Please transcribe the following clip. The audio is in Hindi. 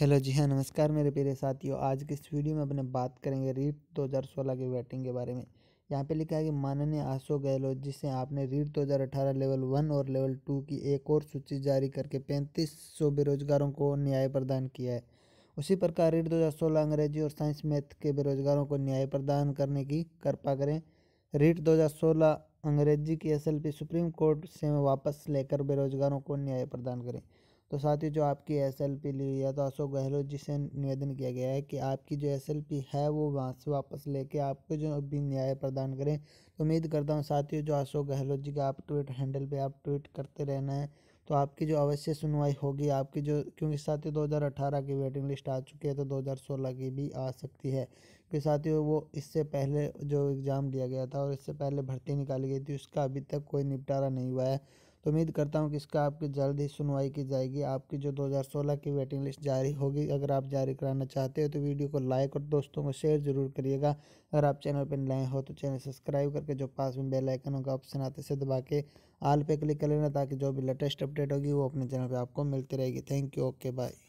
हेलो जी हाँ नमस्कार मेरे प्यारे साथियों आज के इस वीडियो में अपने बात करेंगे रीट 2016 की वेटिंग के बारे में यहाँ पे लिखा है कि माननीय आशो गहलोत जिसे आपने रीट 2018 लेवल वन और लेवल टू की एक और सूची जारी करके पैंतीस सौ बेरोजगारों को न्याय प्रदान किया है उसी प्रकार रीट 2016 अंग्रेजी और साइंस मैथ के बेरोजगारों को न्याय प्रदान करने की कृपा करें रीट दो अंग्रेजी की एस सुप्रीम कोर्ट से वापस लेकर बेरोजगारों को न्याय प्रदान करें तो साथ ही जो आपकी एस एल पी ली या तो अशोक गहलोत जी से निवेदन किया गया है कि आपकी जो एस एल पी है वो वहाँ से वापस लेके आपको जो भी न्याय प्रदान करें तो उम्मीद करता हूँ साथ ही जो अशोक गहलोत जी का आप ट्विट हैंडल पे आप ट्वीट करते रहना है तो आपकी जो अवश्य सुनवाई होगी आपकी जो क्योंकि साथ ही अठारह की वेटिंग लिस्ट आ चुकी है तो सोलह की भी आ सकती है क्योंकि साथ ही वो इससे पहले जो एग्ज़ाम दिया गया था और इससे पहले भर्ती निकाली गई थी उसका अभी तक कोई निपटारा नहीं हुआ है तो उम्मीद करता हूँ कि इसका आपकी जल्द ही सुनवाई की जाएगी आपकी जो 2016 की वेटिंग लिस्ट जारी होगी अगर आप जारी कराना चाहते हो तो वीडियो को लाइक और दोस्तों को शेयर ज़रूर करिएगा अगर आप चैनल पर नए हो तो चैनल सब्सक्राइब करके जो पास में बेल आइकन होगा ऑप्शन आते से दबा के आल पे क्लिक कर लेना ताकि जो भी लेटेस्ट अपडेट होगी वो अपने चैनल पर आपको मिलती रहेगी थैंक यू ओके बाय